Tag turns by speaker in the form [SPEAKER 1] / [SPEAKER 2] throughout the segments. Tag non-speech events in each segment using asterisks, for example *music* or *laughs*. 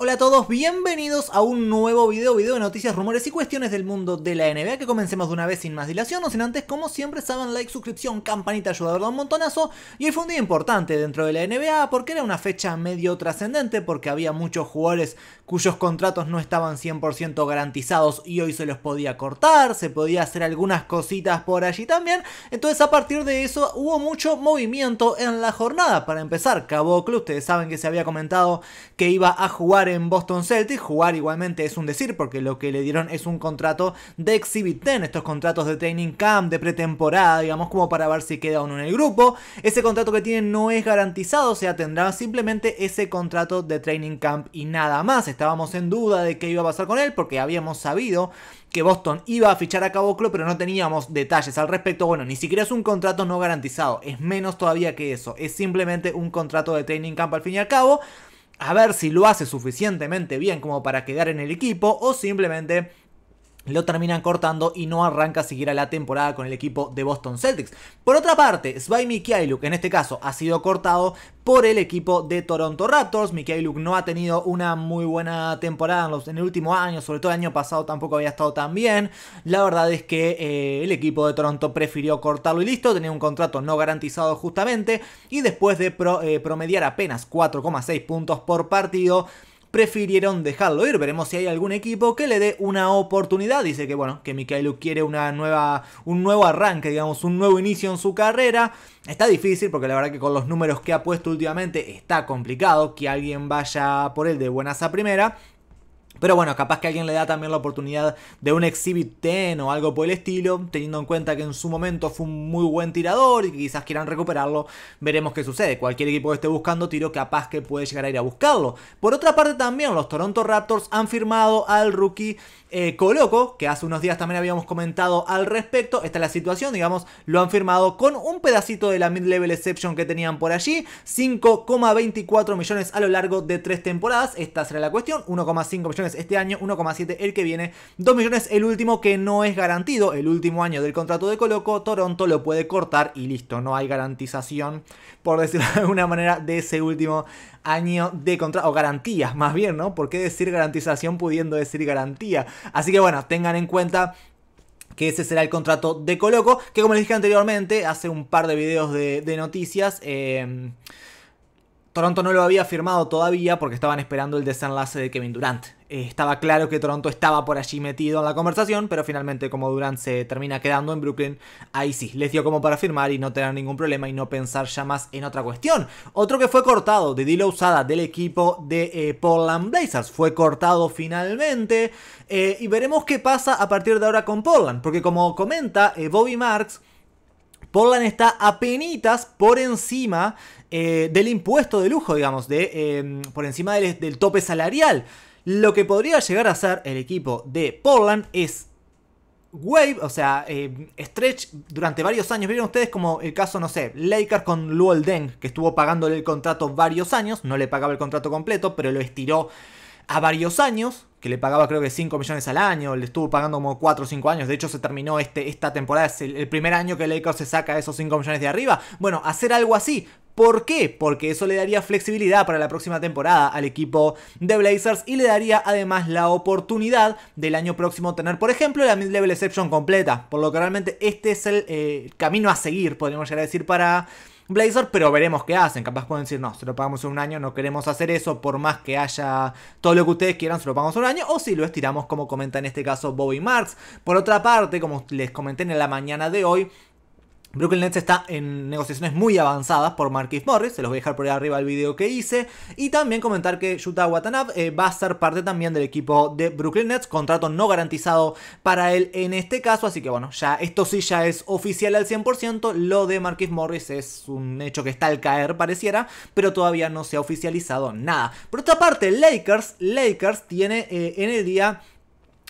[SPEAKER 1] Hola a todos, bienvenidos a un nuevo video, video de noticias, rumores y cuestiones del mundo de la NBA que comencemos de una vez sin más dilación, no sin antes, como siempre saben, like, suscripción, campanita, ayuda a un montonazo y hoy fue un día importante dentro de la NBA porque era una fecha medio trascendente porque había muchos jugadores cuyos contratos no estaban 100% garantizados y hoy se los podía cortar, se podía hacer algunas cositas por allí también, entonces a partir de eso hubo mucho movimiento en la jornada, para empezar, Caboclo, ustedes saben que se había comentado que iba a jugar en Boston Celtics, jugar igualmente es un decir porque lo que le dieron es un contrato de Exhibit 10, estos contratos de training camp, de pretemporada, digamos, como para ver si queda uno en el grupo. Ese contrato que tienen no es garantizado, o sea, tendrá simplemente ese contrato de training camp y nada más. Estábamos en duda de qué iba a pasar con él porque habíamos sabido que Boston iba a fichar a Caboclo, pero no teníamos detalles al respecto. Bueno, ni siquiera es un contrato no garantizado, es menos todavía que eso, es simplemente un contrato de training camp al fin y al cabo a ver si lo hace suficientemente bien como para quedar en el equipo o simplemente lo terminan cortando y no arranca siquiera la temporada con el equipo de Boston Celtics. Por otra parte, Svay Mikhailuk en este caso ha sido cortado por el equipo de Toronto Raptors. Mikhailuk no ha tenido una muy buena temporada en, los, en, el último año, sobre todo el año pasado tampoco había estado tan bien. La verdad es que eh, el equipo de Toronto prefirió cortarlo y listo, tenía un contrato no garantizado justamente y después de eh, promediar apenas 4,6 puntos por partido prefirieron dejarlo ir. Veremos si hay algún equipo que le dé una oportunidad. Dice que bueno, que quiere una nueva, un nuevo arranque, digamos, un nuevo inicio en su carrera. Está difícil porque la verdad que con los números que ha puesto últimamente está complicado que alguien vaya por él de buenas a primera. Pero bueno, capaz que alguien le da también la oportunidad de un Exhibit 10 o algo por el estilo, teniendo en cuenta que en su momento fue un muy buen tirador y quizás quieran recuperarlo, veremos qué sucede. Cualquier equipo que esté buscando tiro capaz que puede llegar a ir a buscarlo. Por otra parte también los Toronto Raptors han firmado al rookie Coloco, eh, que hace unos días también habíamos comentado al respecto. Esta es la situación, digamos, lo han firmado con un pedacito de la mid-level exception que tenían por allí, 5,24 millones a lo largo de tres temporadas, esta será la cuestión, 1,5 millones este año, 1,7 el que viene, 2 millones el último que no es garantido, el último año del contrato de Coloco, Toronto lo puede cortar y listo, no hay garantización, por decirlo de alguna manera, de ese último año de contrato, o garantías más bien, ¿no? ¿Por qué decir garantización pudiendo decir garantía? Así que bueno, tengan en cuenta que ese será el contrato de Coloco, que como les dije anteriormente, hace un par de videos de, de noticias, eh, Toronto no lo había firmado todavía porque estaban esperando el desenlace de Kevin Durant. Eh, estaba claro que Toronto estaba por allí metido en la conversación, pero finalmente como Durant se termina quedando en Brooklyn, ahí sí, les dio como para firmar y no tener ningún problema y no pensar ya más en otra cuestión. Otro que fue cortado de Dilo Usada del equipo de eh, Portland Blazers, fue cortado finalmente eh, y veremos qué pasa a partir de ahora con Portland, porque como comenta Bobby Marks, Portland está apenitas por encima eh, del impuesto de lujo, digamos, eh, por encima del, tope salarial. Lo que podría llegar a ser el equipo de Portland es Wave, o sea, eh, Stretch durante varios años. Vieron ustedes como el caso, no sé, Lakers con Luol Deng, que estuvo pagándole el contrato varios años, no le pagaba el contrato completo, pero lo estiró a varios años, que le pagaba creo que 5 millones al año, le estuvo pagando como 4 o 5 años, de hecho se terminó este, esta temporada, es el, primer año que Lakers se saca esos 5 millones de arriba. Bueno, hacer algo así, ¿Por qué? Porque eso le daría flexibilidad para la próxima temporada al equipo de Blazers y le daría además la oportunidad del año próximo tener, por ejemplo, la mid-level exception completa. Por lo que realmente este es el eh, camino a seguir, podríamos llegar a decir, para Blazer, pero veremos qué hacen. Capaz pueden decir, no, se lo pagamos en un año, no queremos hacer eso, por más que haya todo lo que ustedes quieran, se lo pagamos en un año, o si lo estiramos como comenta en este caso Bobby Marx. Por otra parte, como les comenté en la mañana de hoy, Brooklyn Nets está en negociaciones muy avanzadas por Marquis Morris, se los voy a dejar por ahí arriba el video que hice. Y también comentar que Yuta Watanabe eh, va a ser parte también del equipo de Brooklyn Nets, contrato no garantizado para él en este caso. Así que bueno, ya esto sí ya es oficial al 100%. Lo de Marquis Morris es un hecho que está al caer, pareciera, pero todavía no se ha oficializado nada. Por otra parte, Lakers, Lakers tiene eh, en el día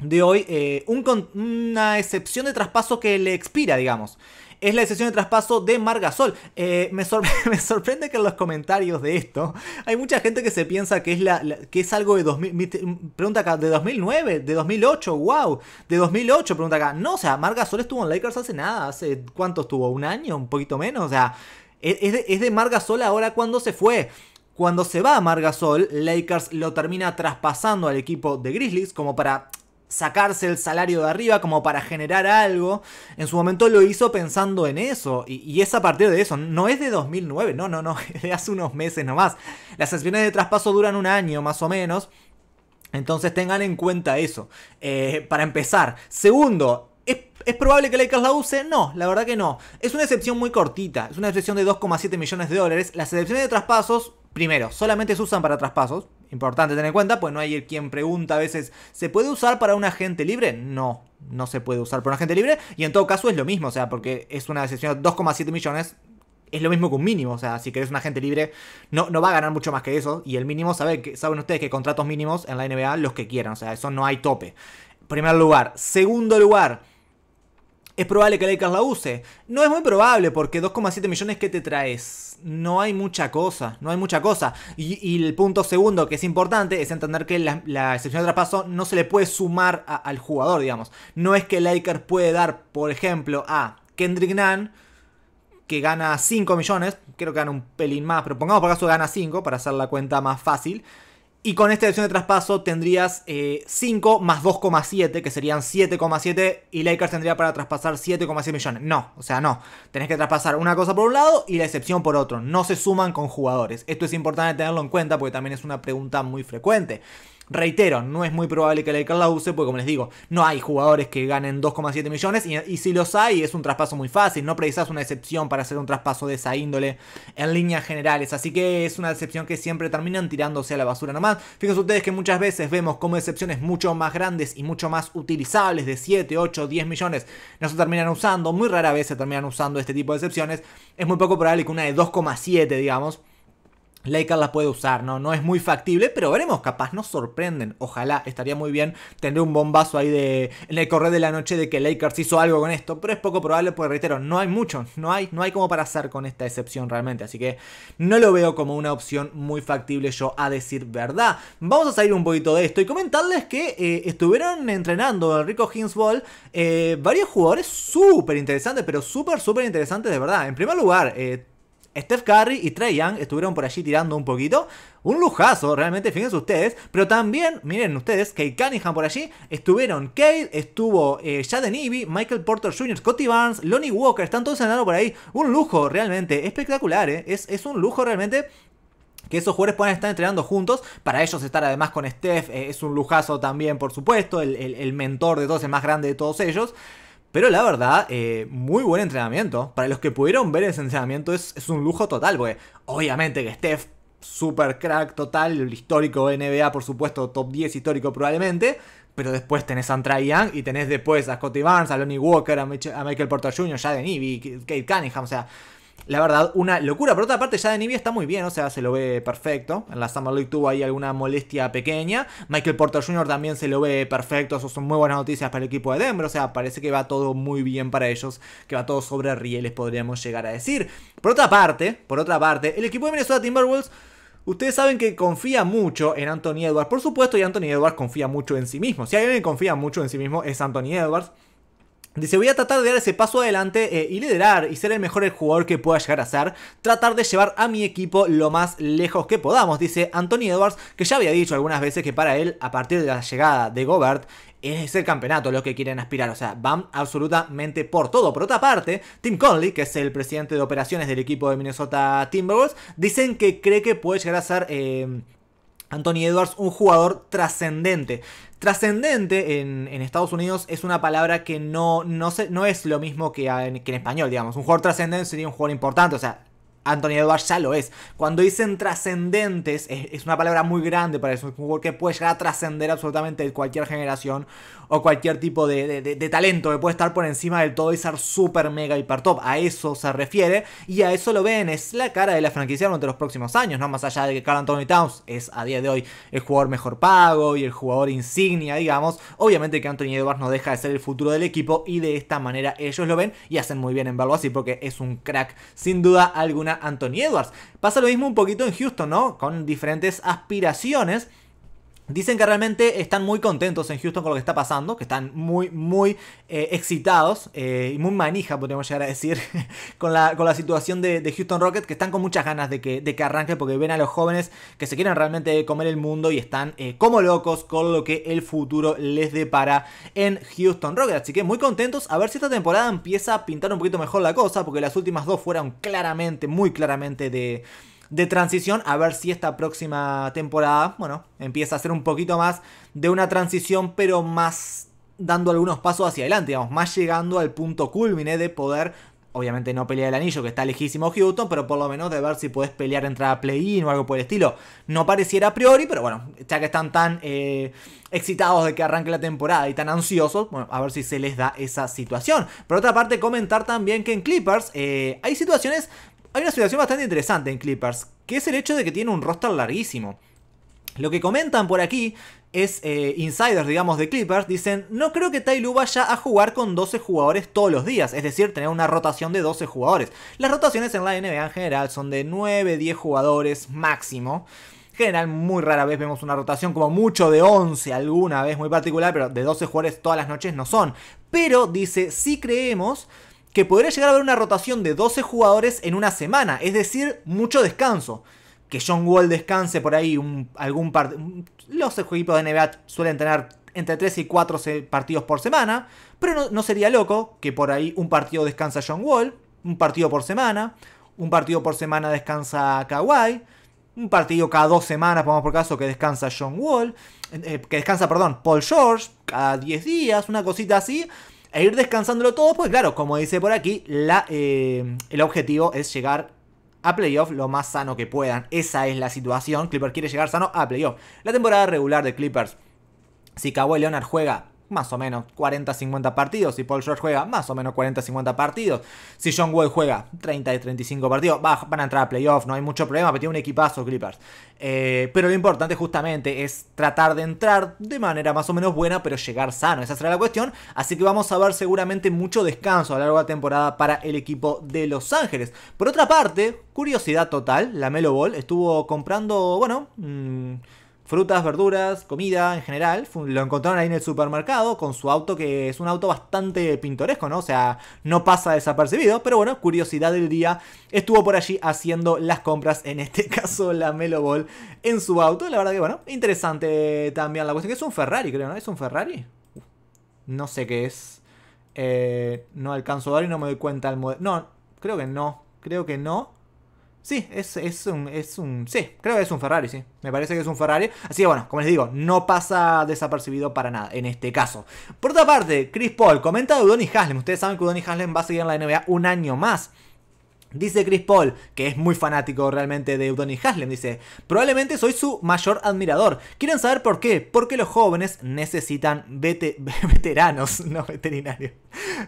[SPEAKER 1] de hoy eh, una excepción de traspaso que le expira, digamos es la decisión de traspaso de Margasol. Eh, *laughs* me, sorprende que en los comentarios de esto hay mucha gente que se piensa que es, la, que es algo de 2000, pregunta acá, de 2009, de 2008, wow, de 2008, pregunta acá. No, o sea, Margasol estuvo en Lakers hace nada, hace cuánto estuvo, un año, un poquito menos, o sea, es es de Margasol ahora cuando se fue. Cuando se va a Margasol, Lakers lo termina traspasando al equipo de Grizzlies como para sacarse el salario de arriba como para generar algo. En su momento lo hizo pensando en eso y, es a partir de eso. No es de 2009, no, no, no, *laughs* hace unos meses nomás. Las sesiones de traspaso duran un año más o menos. Entonces tengan en cuenta eso, eh, para empezar. Segundo, ¿es, probable que Lakers la use? No, la verdad que no. Es una excepción muy cortita, es una excepción de 2,7 millones de dólares. Las excepciones de traspasos, primero, solamente se usan para traspasos. Importante tener en cuenta, pues no hay quien pregunta a veces, ¿se puede usar para un agente libre? No, no se puede usar para un agente libre. Y en todo caso es lo mismo, o sea, porque es una decisión 2,7 millones, es lo mismo que un mínimo. O sea, si querés un agente libre, no, no va a ganar mucho más que eso. Y el mínimo, saben ustedes que contratos mínimos en la NBA, los que quieran. O sea, eso no hay tope. Primer lugar. Segundo lugar es probable que Lakers la use. No es muy probable porque 2,7 millones que te traes. No hay mucha cosa, no hay mucha cosa. Y, el punto segundo que es importante es entender que la, excepción de traspaso no se le puede sumar al jugador, digamos. No es que Lakers puede dar, por ejemplo, a Kendrick Nunn que gana 5 millones, creo que gana un pelín más, pero pongamos por caso que gana 5 para hacer la cuenta más fácil. Y con esta excepción de traspaso tendrías 5 eh, más 2,7, que serían 7,7, y Lakers tendría para traspasar 7,7 millones. No, o sea, no. Tenés que traspasar una cosa por un lado y la excepción por otro. No se suman con jugadores. Esto es importante tenerlo en cuenta porque también es una pregunta muy frecuente. Reitero, no es muy probable que Lakers la use, porque como les digo, no hay jugadores que ganen 2,7 millones y, y, si los hay es un traspaso muy fácil, no precisas una excepción para hacer un traspaso de esa índole en líneas generales, así que es una excepción que siempre terminan tirándose a la basura nomás. Fíjense ustedes que muchas veces vemos como excepciones mucho más grandes y mucho más utilizables de 7, 8, 10 millones no se terminan usando, muy rara vez se terminan usando este tipo de excepciones, es muy poco probable que una de 2,7 digamos Lakers la puede usar, ¿no? No es muy factible, pero veremos, capaz nos sorprenden. Ojalá, estaría muy bien tener un bombazo ahí de, en el correr de la noche de que Lakers hizo algo con esto, pero es poco probable porque, reitero, no hay mucho, no hay, no hay como para hacer con esta excepción realmente, así que no lo veo como una opción muy factible yo a decir verdad. Vamos a salir un poquito de esto y comentarles que eh, estuvieron entrenando el Rico Hinsball eh, varios jugadores súper interesantes, pero súper, súper interesantes de verdad. En primer lugar, eh, Steph Curry y Trey Young estuvieron por allí tirando un poquito. Un lujazo, realmente, fíjense ustedes. Pero también, miren ustedes, Kate Cunningham por allí. Estuvieron Kate, estuvo eh, Jaden Michael Porter Jr., Scotty Barnes, Lonnie Walker. Están todos andando por ahí. Un lujo, realmente. Espectacular, ¿eh? Es, es un lujo, realmente que esos jugadores puedan estar entrenando juntos. Para ellos estar además con Steph eh, es un lujazo también, por supuesto, el, el, mentor de todos, el más grande de todos ellos. Pero la verdad, eh, muy buen entrenamiento. Para los que pudieron ver ese entrenamiento es, un lujo total, porque obviamente que Steph, super crack total, el histórico NBA, por supuesto, top 10 histórico probablemente. Pero después tenés a Trae Young y tenés después a Scottie Barnes, a Lonnie Walker, a, Michael Porter Jr., Jaden Ivy, Kate Cunningham, o sea, la verdad, una locura. Por otra parte, ya de Nibia está muy bien, o sea, se lo ve perfecto. En la Summer League tuvo ahí alguna molestia pequeña. Michael Porter Jr. también se lo ve perfecto. Eso son muy buenas noticias para el equipo de Denver. O sea, parece que va todo muy bien para ellos. Que va todo sobre rieles, podríamos llegar a decir. Por otra parte, por otra parte, el equipo de Minnesota Timberwolves. Ustedes saben que confía mucho en Anthony Edwards, por supuesto, y Anthony Edwards confía mucho en sí mismo. Si alguien confía mucho en sí mismo es Anthony Edwards. Dice, voy a tratar de dar ese paso adelante eh, y liderar y ser el mejor jugador que pueda llegar a ser. Tratar de llevar a mi equipo lo más lejos que podamos, dice Anthony Edwards, que ya había dicho algunas veces que para él, a partir de la llegada de Gobert, es el campeonato lo que quieren aspirar, o sea, van absolutamente por todo. Por otra parte, Tim Conley, que es el presidente de operaciones del equipo de Minnesota Timberwolves, dicen que cree que puede llegar a ser... Eh, Anthony Edwards, un jugador trascendente. Trascendente en, Estados Unidos es una palabra que no, no, es lo mismo que ah, en, que en, español, digamos. Un jugador trascendente sería un jugador importante, o sea, Anthony Edwards ya lo es. Cuando dicen trascendentes, es, una palabra muy grande para eso. Es jugador que puede llegar a trascender absolutamente cualquier generación o cualquier tipo de, talento que puede estar por encima del todo y ser super mega hiper top. A eso se refiere y a eso lo ven. Es la cara de la franquicia durante los próximos años, ¿no? Más allá de que Carl Anthony Towns es a día de hoy el jugador mejor pago y el jugador insignia, digamos. Obviamente que Anthony Edwards no deja de ser el futuro del equipo y de esta manera ellos lo ven y hacen muy bien en verlo así porque es un crack, sin duda alguna Anthony Edwards. Pasa lo mismo un poquito en Houston, ¿no? Con diferentes aspiraciones Dicen que realmente están muy contentos en Houston con lo que está pasando, que están muy, muy eh, excitados eh, y muy manija, podríamos llegar a decir, *laughs* con, la, con la situación de, Houston Rockets, que están con muchas ganas de que, de arranque porque ven a los jóvenes que se quieren realmente comer el mundo y están eh, como locos con lo que el futuro les depara en Houston Rockets. Así que muy contentos a ver si esta temporada empieza a pintar un poquito mejor la cosa, porque las últimas dos fueron claramente, muy claramente de de transición, a ver si esta próxima temporada, bueno, empieza a ser un poquito más de una transición, pero más dando algunos pasos hacia adelante, digamos, más llegando al punto culmine de poder obviamente no pelear el anillo, que está lejísimo Houston, pero por lo menos de ver si puedes pelear entrada a play-in o algo por el estilo. No pareciera a priori, pero bueno, ya que están tan eh, excitados de que arranque la temporada y tan ansiosos, bueno, a ver si se les da esa situación. Por otra parte, comentar también que en Clippers eh, hay situaciones hay una situación bastante interesante en Clippers, que es el hecho de que tiene un roster larguísimo. Lo que comentan por aquí es eh, insiders, digamos, de Clippers, dicen, no creo que Lu vaya a jugar con 12 jugadores todos los días, es decir, tener una rotación de 12 jugadores. Las rotaciones en la NBA en general son de 9, 10 jugadores máximo. En general, muy rara vez vemos una rotación como mucho de 11 alguna vez muy particular, pero de 12 jugadores todas las noches no son. Pero dice, sí creemos que podría llegar a haber una rotación de 12 jugadores en una semana, es decir, mucho descanso. Que John Wall descanse por ahí algún partido. Los equipos de NBA suelen tener entre 3 y 4 partidos por semana, pero no, sería loco que por ahí un partido descansa John Wall, un partido por semana, un partido por semana descansa Kawhi, un partido cada dos semanas, pongamos por caso, que descansa John Wall, eh, que descansa, perdón, Paul George, cada 10 días, una cosita así, e ir descansándolo todo, pues claro, como dice por aquí, eh, el objetivo es llegar a playoff lo más sano que puedan. Esa es la situación. Clippers quiere llegar sano a playoff. La temporada regular de Clippers, si Kawhi Leonard juega más o menos 40-50 partidos. Si Paul George juega, más o menos 40-50 partidos. Si John Wall juega, 30-35 partidos. van a entrar a playoffs, no hay mucho problema, pero tiene un equipazo Clippers. Eh, pero lo importante justamente es tratar de entrar de manera más o menos buena, pero llegar sano. Esa será la cuestión. Así que vamos a ver seguramente mucho descanso a lo largo de la temporada para el equipo de Los Ángeles. Por otra parte, curiosidad total, la Melo Ball estuvo comprando, bueno... Mm, frutas, verduras, comida en general. Lo encontraron ahí en el supermercado con su auto, que es un auto bastante pintoresco, ¿no? O sea, no pasa desapercibido, pero bueno, curiosidad del día. Estuvo por allí haciendo las compras, en este *laughs* caso la Melo Ball, en su auto. La verdad que, bueno, interesante también la cuestión, que es un Ferrari, creo, ¿no? ¿Es un Ferrari? no sé qué es. Eh, no alcanzo a dar y no me doy cuenta el modelo. No, creo que no. Creo que no. Sí, es, es, un, Sí, creo que es un Ferrari, sí. Me parece que es un Ferrari. Así que bueno, como les digo, no pasa desapercibido para nada en este caso. Por otra parte, Chris Paul comenta de Udoni Haslem. Ustedes saben que Udoni Haslem va a seguir en la NBA un año más. Dice Chris Paul, que es muy fanático realmente de Udoni Haslem, dice, probablemente soy su mayor admirador. ¿Quieren saber por qué? Porque los jóvenes necesitan *laughs* veteranos, no veterinarios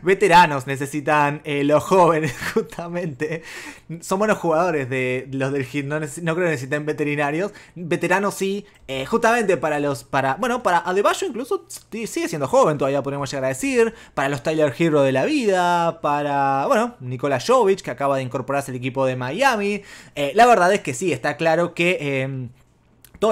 [SPEAKER 1] veteranos necesitan eh, los jóvenes, *laughs* justamente. Son buenos jugadores de los del hit, no, creo que necesiten veterinarios. Veteranos sí, eh, justamente para los. para Bueno, para Adebayo incluso sigue siendo joven, todavía podemos llegar a decir. Para los Tyler Hero de la vida, para. Bueno, Nikola Jovic, que acaba de incorporarse al equipo de Miami. Eh, la verdad es que sí, está claro que em,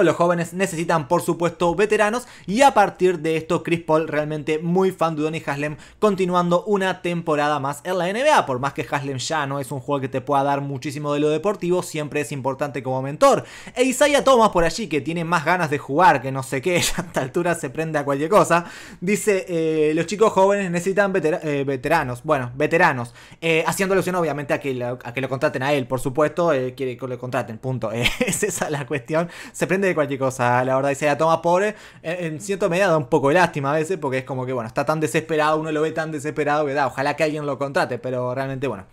[SPEAKER 1] los jóvenes necesitan por supuesto veteranos y a partir de esto Chris Paul realmente muy fan de Donny Haslem continuando una temporada más en la NBA, por más que Haslem ya no es un juego que te pueda dar muchísimo de lo deportivo, siempre es importante como mentor. E Isaiah Thomas por allí que tiene más ganas de jugar que no sé qué, *laughs* ya a esta altura se prende a cualquier cosa, dice eh, los chicos jóvenes necesitan eh, veteranos, bueno, veteranos, eh, haciendo alusión obviamente a que, a que lo contraten a él, por supuesto, quiere que lo contraten, punto, *laughs* es esa la cuestión, se prende de cualquier cosa. La verdad, y se toma pobre. En, eh, en cierta medida da un poco de lástima a veces, porque es como que, bueno, está tan desesperado, uno lo ve tan desesperado que da, ojalá que alguien lo contrate, pero realmente, bueno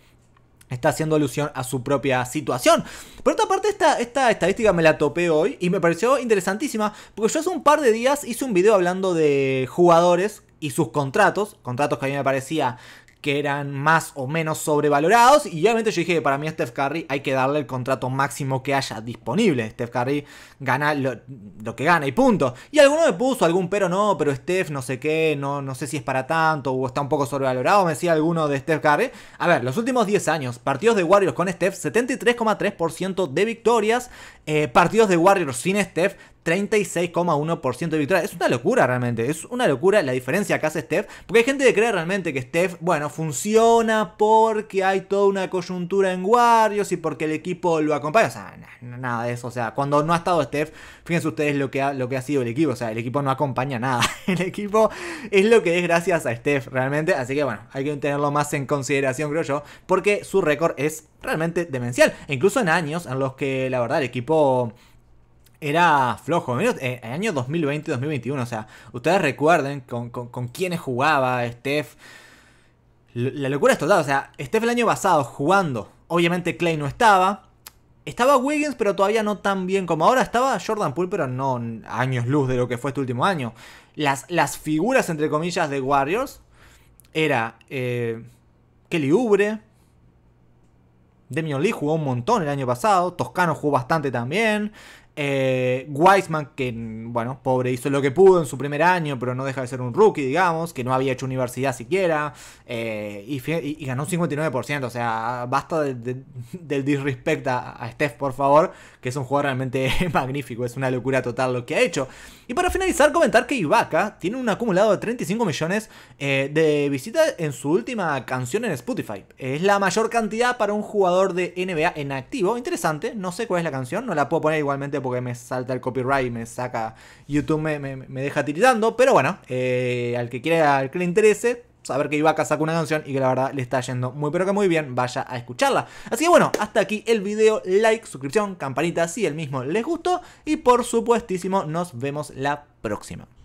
[SPEAKER 1] está haciendo alusión a su propia situación. Por otra parte, esta, esta estadística me la topé hoy y me pareció interesantísima, porque yo hace un par de días hice un video hablando de jugadores y sus contratos, contratos que a mí me parecía que eran más o menos sobrevalorados. Y obviamente yo dije que para mí a Steph Curry hay que darle el contrato máximo que haya disponible. Steph Curry gana lo, que gana y punto. Y alguno me puso algún pero no, pero Steph no sé qué, no, no sé si es para tanto o está un poco sobrevalorado, me decía alguno de Steph Curry. A ver, los últimos 10 años, partidos de Warriors con Steph, 73,3% de victorias. Eh, partidos de Warriors sin Steph, 36,1% de victoria. Es una locura realmente. Es una locura la diferencia que hace Steph. Porque hay gente que cree realmente que Steph, bueno, funciona porque hay toda una coyuntura en guardios y porque el equipo lo acompaña. O sea, nada de eso. O sea, cuando no ha estado Steph, fíjense ustedes lo que ha, lo que ha sido el equipo. O sea, el equipo no acompaña nada. *laughs* El equipo es lo que es gracias a Steph realmente. Así que bueno, hay que tenerlo más en consideración, creo yo. Porque su récord es realmente demencial. incluso en años en los que la verdad el equipo era flojo. Eh, en el año 2020-2021, o sea, ustedes recuerden con, con, quiénes jugaba Steph. La locura es total, o sea, Steph el año pasado jugando, obviamente Clay no estaba. Estaba Wiggins, pero todavía no tan bien como ahora. Estaba Jordan Poole, pero no años luz de lo que fue este último año. Las, las figuras, entre comillas, de Warriors era eh, Kelly Ubre. Demion Lee jugó un montón el año pasado. Toscano jugó bastante también. Eh, Wiseman, que bueno, pobre, hizo lo que pudo en su primer año, pero no deja de ser un rookie, digamos, que no había hecho universidad siquiera, eh, y, ganó un 59%, o sea, basta del disrespect a, Steph, por favor, que es un jugador realmente *laughs* magnífico, es una locura total lo que ha hecho. Y para finalizar, comentar que Ibaka tiene un acumulado de 35 millones eh, de visitas en su última canción en Spotify. Es la mayor cantidad para un jugador de NBA en activo, interesante, no sé cuál es la canción, no la puedo poner igualmente porque me salta el copyright, me saca YouTube, me, deja tiritando. Pero bueno, eh, al que quiera, al que le interese, saber que Ibaka sacó una canción y que la verdad le está yendo muy pero que muy bien, vaya a escucharla. Así que bueno, hasta aquí el video, like, suscripción, campanita si el mismo les gustó y por supuestísimo nos vemos la próxima.